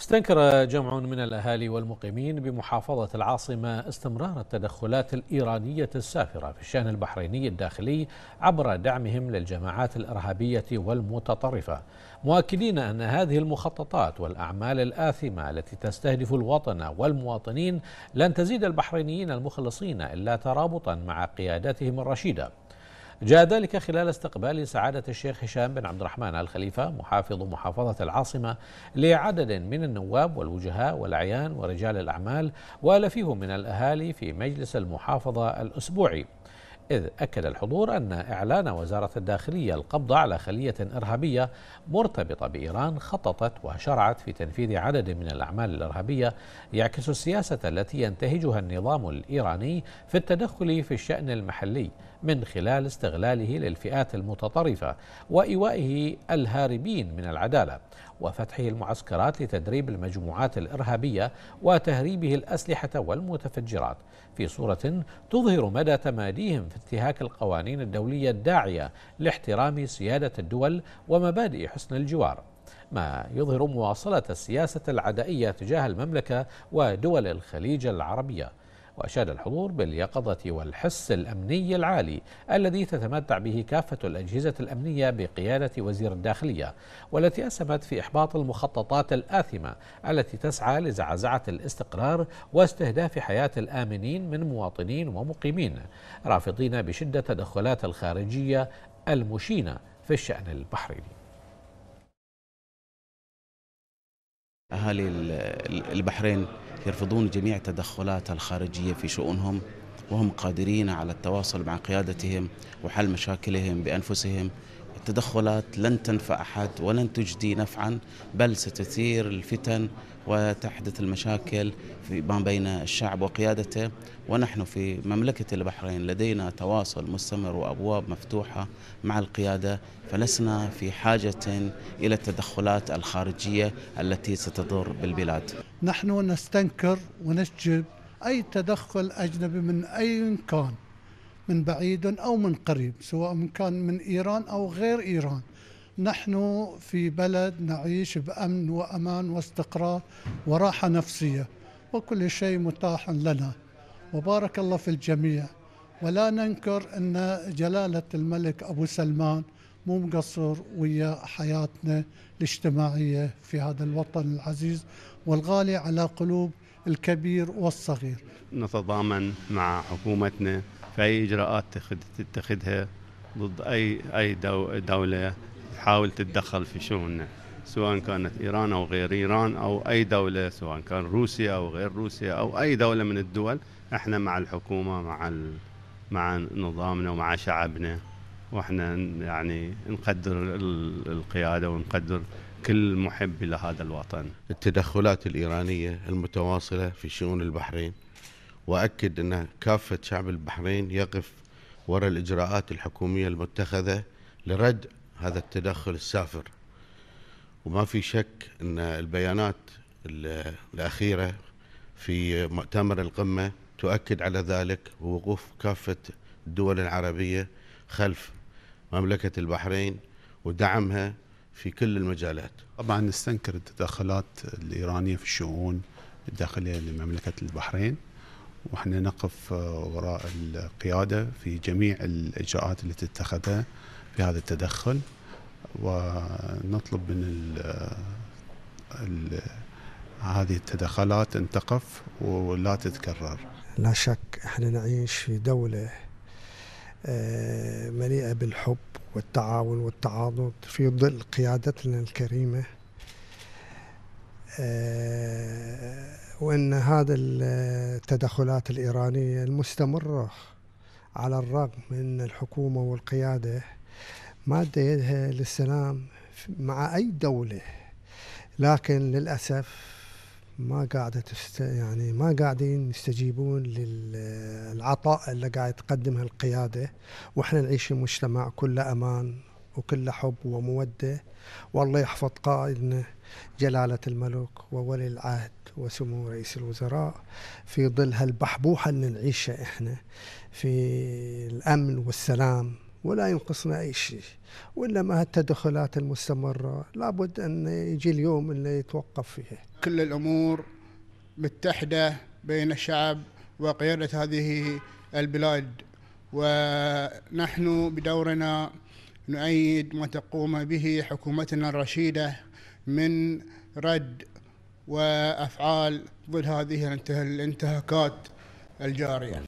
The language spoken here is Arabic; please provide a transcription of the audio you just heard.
استنكر جمع من الأهالي والمقيمين بمحافظة العاصمة استمرار التدخلات الإيرانية السافرة في الشأن البحريني الداخلي عبر دعمهم للجماعات الإرهابية والمتطرفة مؤكدين أن هذه المخططات والأعمال الآثمة التي تستهدف الوطن والمواطنين لن تزيد البحرينيين المخلصين إلا ترابطا مع قيادتهم الرشيدة جاء ذلك خلال استقبال سعادة الشيخ هشام بن عبد الرحمن الخليفة محافظ محافظة العاصمة لعدد من النواب والوجهاء والأعيان ورجال الأعمال والفيهم من الأهالي في مجلس المحافظة الأسبوعي إذ أكد الحضور أن إعلان وزارة الداخلية القبض على خلية إرهابية مرتبطة بإيران خططت وشرعت في تنفيذ عدد من الأعمال الإرهابية يعكس السياسة التي ينتهجها النظام الإيراني في التدخل في الشأن المحلي من خلال استغلاله للفئات المتطرفة وإيوائه الهاربين من العدالة وفتحه المعسكرات لتدريب المجموعات الإرهابية وتهريبه الأسلحة والمتفجرات في صورة تظهر مدى تماديهم في انتهاك القوانين الدولية الداعية لاحترام سيادة الدول ومبادئ حسن الجوار ما يظهر مواصلة السياسة العدائية تجاه المملكة ودول الخليج العربية وأشاد الحضور باليقظة والحس الأمني العالي الذي تتمتع به كافة الأجهزة الأمنية بقيادة وزير الداخلية والتي أسهمت في إحباط المخططات الآثمة التي تسعى لزعزعة الاستقرار واستهداف حياة الآمنين من مواطنين ومقيمين رافضين بشدة تدخلات الخارجية المشينة في الشأن البحريني أهالي البحرين يرفضون جميع التدخلات الخارجية في شؤونهم وهم قادرين على التواصل مع قيادتهم وحل مشاكلهم بأنفسهم التدخلات لن تنفع أحد ولن تجدي نفعا بل ستثير الفتن وتحدث المشاكل في ما بين الشعب وقيادته ونحن في مملكة البحرين لدينا تواصل مستمر وأبواب مفتوحة مع القيادة فلسنا في حاجة إلى التدخلات الخارجية التي ستضر بالبلاد نحن نستنكر ونسجب أي تدخل أجنبي من أي كان من بعيد أو من قريب سواء كان من إيران أو غير إيران نحن في بلد نعيش بأمن وأمان واستقرار وراحة نفسية وكل شيء متاح لنا وبارك الله في الجميع ولا ننكر أن جلالة الملك أبو سلمان مو مقصر ويا حياتنا الاجتماعية في هذا الوطن العزيز والغالي على قلوب الكبير والصغير نتضامن مع حكومتنا في اي اجراءات تتخذها ضد اي اي دوله تحاول تتدخل في شؤوننا سواء كانت ايران او غير ايران او اي دوله سواء كان روسيا او غير روسيا او اي دوله من الدول احنا مع الحكومه مع مع نظامنا ومع شعبنا واحنا يعني نقدر القياده ونقدر كل محب لهذا الوطن. التدخلات الايرانيه المتواصله في شؤون البحرين وأكد أن كافة شعب البحرين يقف وراء الإجراءات الحكومية المتخذة لرد هذا التدخل السافر وما في شك أن البيانات الأخيرة في مؤتمر القمة تؤكد على ذلك ووقوف كافة الدول العربية خلف مملكة البحرين ودعمها في كل المجالات طبعا نستنكر التدخلات الإيرانية في الشؤون الداخلية لمملكة البحرين واحنا نقف آه، وراء القياده في جميع الاجراءات اللي تتخذها في هذا التدخل ونطلب من الـ آه، الـ هذه التدخلات ان تقف ولا تتكرر. لا شك احنا نعيش في دوله آه، مليئه بالحب والتعاون والتعاضد في ظل قيادتنا الكريمه وأن هذا التدخلات الإيرانية المستمرة على الرغم من الحكومة والقيادة مادة يدها للسلام مع أي دولة لكن للأسف ما قاعدة تست... يعني ما قاعدين يستجيبون للعطاء اللي قاعد تقدمها القيادة واحنا نعيش في مجتمع كله أمان وكله حب ومودة والله يحفظ قائدنا جلالة الملك وولي العهد وسمو رئيس الوزراء في ظل هالبحبوحة اللي نعيشها إحنا في الأمن والسلام ولا ينقصنا أي شيء وإلا مع التدخلات المستمرة لابد أن يجي اليوم اللي يتوقف فيه كل الأمور متحدة بين الشعب وقيادة هذه البلاد ونحن بدورنا نؤيد ما تقوم به حكومتنا الرشيدة من رد وافعال ضد هذه الانتهاكات الجاريه